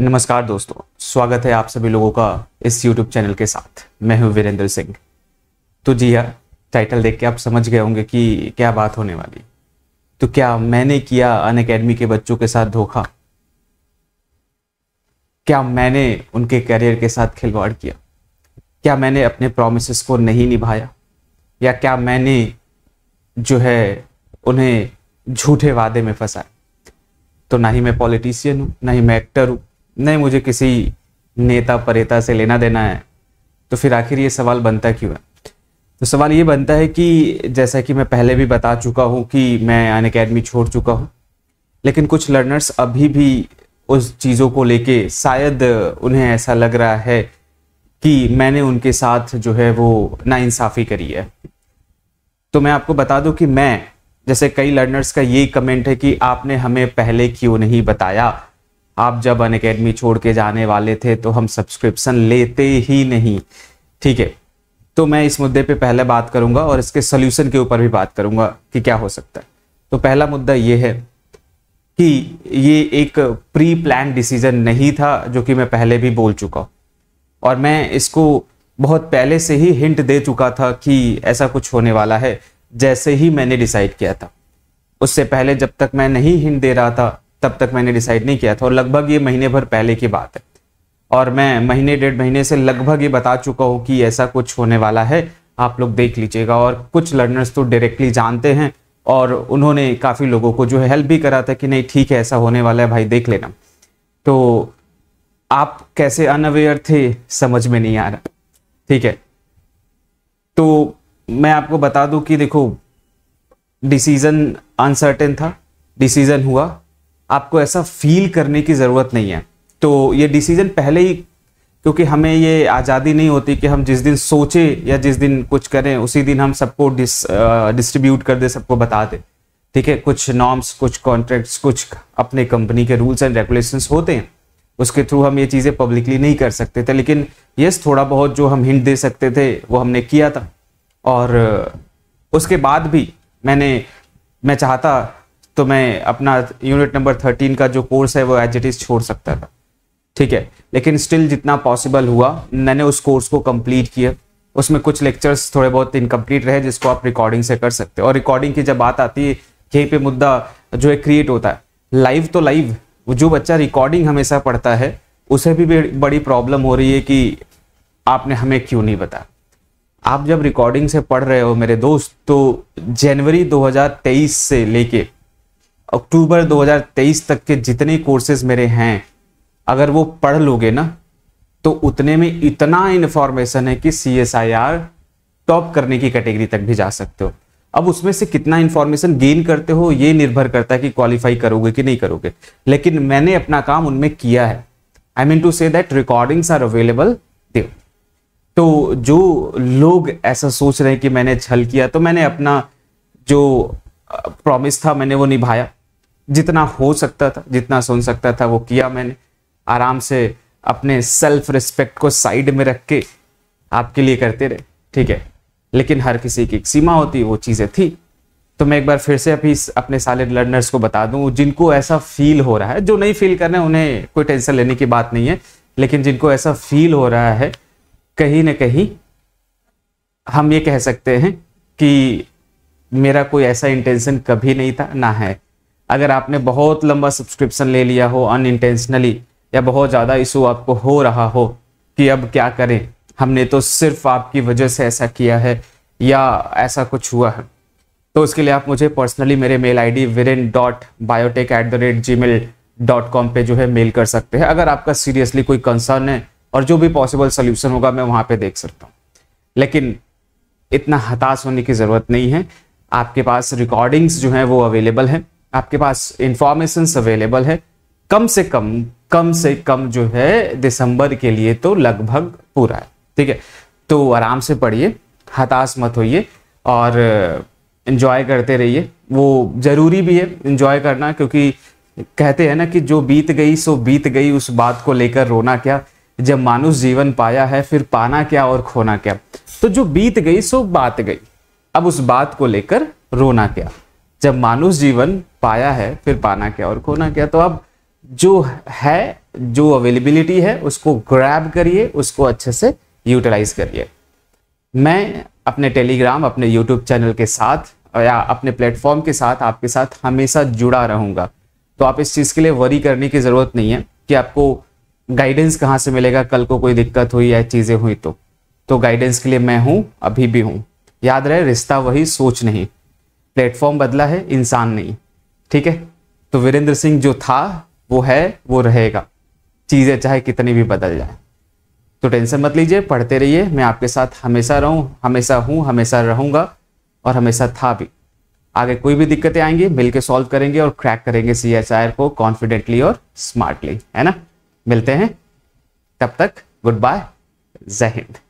नमस्कार दोस्तों स्वागत है आप सभी लोगों का इस YouTube चैनल के साथ मैं हूं वीरेंद्र सिंह तो जी हाँ टाइटल देख के आप समझ गए होंगे कि क्या बात होने वाली तो क्या मैंने किया अन अकेडमी के बच्चों के साथ धोखा क्या मैंने उनके करियर के साथ खिलवाड़ किया क्या मैंने अपने प्रोमिस को नहीं निभाया या क्या मैंने जो है उन्हें झूठे वादे में फंसाया तो ना ही मैं पॉलिटिशियन हूँ ना ही मैं एक्टर हूँ नहीं मुझे किसी नेता परेता से लेना देना है तो फिर आखिर ये सवाल बनता क्यों है तो सवाल ये बनता है कि जैसा कि मैं पहले भी बता चुका हूँ कि मैं अन अकेडमी छोड़ चुका हूँ लेकिन कुछ लर्नर्स अभी भी उस चीज़ों को लेके शायद उन्हें ऐसा लग रहा है कि मैंने उनके साथ जो है वो नाइंसाफ़ी करी है तो मैं आपको बता दूं कि मैं जैसे कई लर्नर्स का यही कमेंट है कि आपने हमें पहले क्यों नहीं बताया आप जब अन अकेडमी छोड़ के जाने वाले थे तो हम सब्सक्रिप्शन लेते ही नहीं ठीक है तो मैं इस मुद्दे पे पहले बात करूंगा और इसके सोल्यूशन के ऊपर भी बात करूंगा कि क्या हो सकता है तो पहला मुद्दा ये है कि ये एक प्री प्लान डिसीजन नहीं था जो कि मैं पहले भी बोल चुका और मैं इसको बहुत पहले से ही हिंट दे चुका था कि ऐसा कुछ होने वाला है जैसे ही मैंने डिसाइड किया था उससे पहले जब तक मैं नहीं हिंट दे रहा था तब तक मैंने डिसाइड नहीं किया था और लगभग ये महीने भर पहले की बात है और मैं महीने डेढ़ महीने से लगभग ये बता चुका हूँ कि ऐसा कुछ होने वाला है आप लोग देख लीजिएगा और कुछ लर्नर्स तो डायरेक्टली जानते हैं और उन्होंने काफ़ी लोगों को जो है हेल्प भी करा था कि नहीं ठीक है ऐसा होने वाला है भाई देख लेना तो आप कैसे अनअवेयर थे समझ में नहीं आ रहा ठीक है तो मैं आपको बता दूं कि देखो डिसीजन अनसर्टेन था डिसीजन हुआ आपको ऐसा फील करने की ज़रूरत नहीं है तो ये डिसीजन पहले ही क्योंकि हमें ये आज़ादी नहीं होती कि हम जिस दिन सोचे या जिस दिन कुछ करें उसी दिन हम सबको डिस डिस्ट्रीब्यूट कर दे सबको बता दें ठीक है कुछ नॉर्म्स कुछ कॉन्ट्रैक्ट्स कुछ अपने कंपनी के रूल्स एंड रेगुलेशंस होते हैं उसके थ्रू हम ये चीज़ें पब्लिकली नहीं कर सकते थे लेकिन यस थोड़ा बहुत जो हम हिंट दे सकते थे वो हमने किया था और उसके बाद भी मैंने मैं चाहता तो मैं अपना यूनिट नंबर थर्टीन का जो कोर्स है वो एज इट इज छोड़ सकता था ठीक है लेकिन स्टिल जितना पॉसिबल हुआ मैंने उस कोर्स को कंप्लीट किया उसमें कुछ लेक्चर्स थोड़े बहुत इनकम्प्लीट रहे जिसको आप रिकॉर्डिंग से कर सकते हो और रिकॉर्डिंग की जब बात आती है यहीं पे मुद्दा जो है क्रिएट होता है लाइव तो लाइव जो बच्चा रिकॉर्डिंग हमेशा पढ़ता है उसे भी बड़ी प्रॉब्लम हो रही है कि आपने हमें क्यों नहीं बताया आप जब रिकॉर्डिंग से पढ़ रहे हो मेरे दोस्त तो जनवरी 2023 से लेके अक्टूबर 2023 तक के जितने कोर्सेज मेरे हैं अगर वो पढ़ लोगे ना तो उतने में इतना इन्फॉर्मेशन है कि C S I R top करने की कैटेगरी तक भी जा सकते हो अब उसमें से कितना इन्फॉर्मेशन गेन करते हो ये निर्भर करता है कि क्वालिफाई करोगे कि नहीं करोगे लेकिन मैंने अपना काम उनमें किया है I mean to say that recordings are available देव तो जो लोग ऐसा सोच रहे हैं कि मैंने छल किया तो मैंने अपना जो प्रॉमिस था मैंने वो निभाया जितना हो सकता था जितना सुन सकता था वो किया मैंने आराम से अपने सेल्फ रिस्पेक्ट को साइड में रख के आपके लिए करते रहे ठीक है लेकिन हर किसी की एक सीमा होती वो चीज़ें थी तो मैं एक बार फिर से अभी अपने सारे लर्नर्स को बता दूं जिनको ऐसा फील हो रहा है जो नहीं फील कर रहे हैं उन्हें कोई टेंशन लेने की बात नहीं है लेकिन जिनको ऐसा फील हो रहा है कहीं ना कहीं हम ये कह सकते हैं कि मेरा कोई ऐसा इंटेंशन कभी नहीं था ना है अगर आपने बहुत लंबा सब्सक्रिप्शन ले लिया हो अनइंटेंशनली या बहुत ज़्यादा इशू आपको हो रहा हो कि अब क्या करें हमने तो सिर्फ आपकी वजह से ऐसा किया है या ऐसा कुछ हुआ है तो उसके लिए आप मुझे पर्सनली मेरे mail I D Viren dot biotech at the rate G mail dot com पर जो है मेल कर सकते हैं अगर आपका सीरियसली कोई कंसर्न है और जो भी पॉसिबल सोल्यूशन होगा मैं वहाँ पर देख सकता हूँ लेकिन इतना हताश होने की ज़रूरत नहीं है आपके पास रिकॉर्डिंग्स जो हैं वो अवेलेबल हैं आपके पास इंफॉर्मेशन अवेलेबल है कम से कम कम से कम जो है दिसंबर के लिए तो लगभग पूरा है ठीक है तो आराम से पढ़िए हताश मत होइए और इन्जॉय करते रहिए वो ज़रूरी भी है इन्जॉय करना क्योंकि कहते हैं ना कि जो बीत गई सो बीत गई उस बात को लेकर रोना क्या जब मानुष जीवन पाया है फिर पाना क्या और खोना क्या तो जो बीत गई सो बात गई अब उस बात को लेकर रोना क्या जब मानुष जीवन पाया है फिर पाना क्या और खोना क्या तो अब जो है जो अवेलेबिलिटी है उसको ग्रैब करिए उसको अच्छे से यूटिलाइज करिए मैं अपने टेलीग्राम अपने यूट्यूब चैनल के साथ या अपने प्लेटफॉर्म के साथ आपके साथ हमेशा जुड़ा रहूंगा तो आप इस चीज़ के लिए वरी करने की ज़रूरत नहीं है कि आपको गाइडेंस कहाँ से मिलेगा कल को कोई दिक्कत हुई या चीज़ें हुई तो तो गाइडेंस के लिए मैं हूँ अभी भी हूँ याद रहे रिश्ता वही सोच नहीं प्लेटफॉर्म बदला है इंसान नहीं ठीक है तो वीरेंद्र सिंह जो था वो है वो रहेगा चीज़ें चाहे कितनी भी बदल जाए तो टेंशन मत लीजिए पढ़ते रहिए मैं आपके साथ हमेशा रहूं हमेशा हूं हमेशा रहूंगा और हमेशा था भी आगे कोई भी दिक्कतें आएंगी मिलके सॉल्व करेंगे और क्रैक करेंगे सी एच आई आर को कॉन्फिडेंटली और स्मार्टली है ना मिलते हैं तब तक गुड बाय जय हिंद